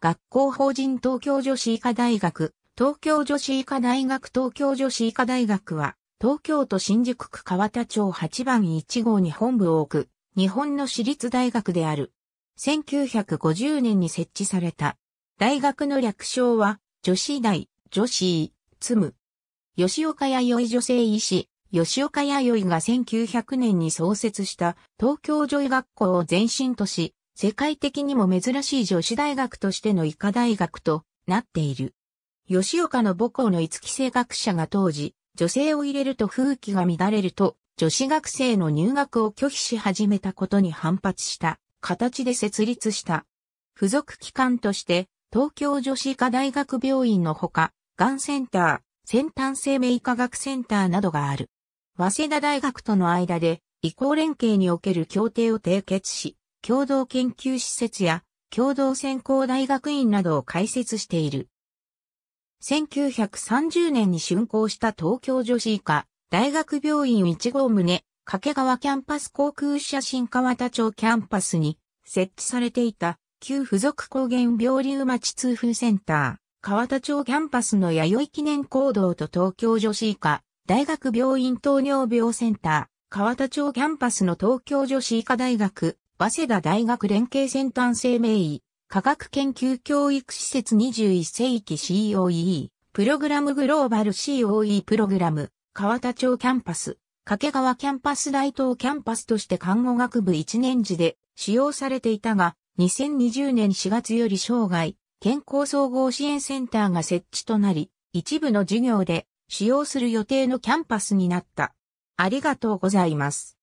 学校法人東京女子医科大学、東京女子医科大学東京女子医科大学は、東京都新宿区川田町8番1号に本部を置く、日本の私立大学である。1950年に設置された。大学の略称は、女子大、女子医、つむ。吉岡弥生女性医師、吉岡弥生が1900年に創設した東京女医学校を前身とし、世界的にも珍しい女子大学としての医科大学となっている。吉岡の母校の五木生学者が当時、女性を入れると風紀が乱れると、女子学生の入学を拒否し始めたことに反発した形で設立した。付属機関として、東京女子医科大学病院のほか、がんセンター、先端生命医科学センターなどがある。早稲田大学との間で、移行連携における協定を締結し、共同研究施設や共同専攻大学院などを開設している。1930年に竣工した東京女子医科大学病院1号棟、掛川キャンパス航空写真川田町キャンパスに設置されていた旧付属高原病流町通風センター、川田町キャンパスの弥生記念行動と東京女子医科大学病院糖尿病センター、川田町キャンパスの東京女子医科大学早稲田大学連携先端生命医、科学研究教育施設21世紀 COE、プログラムグローバル COE プログラム、川田町キャンパス、掛川キャンパス大東キャンパスとして看護学部1年時で使用されていたが、2020年4月より生涯、健康総合支援センターが設置となり、一部の授業で使用する予定のキャンパスになった。ありがとうございます。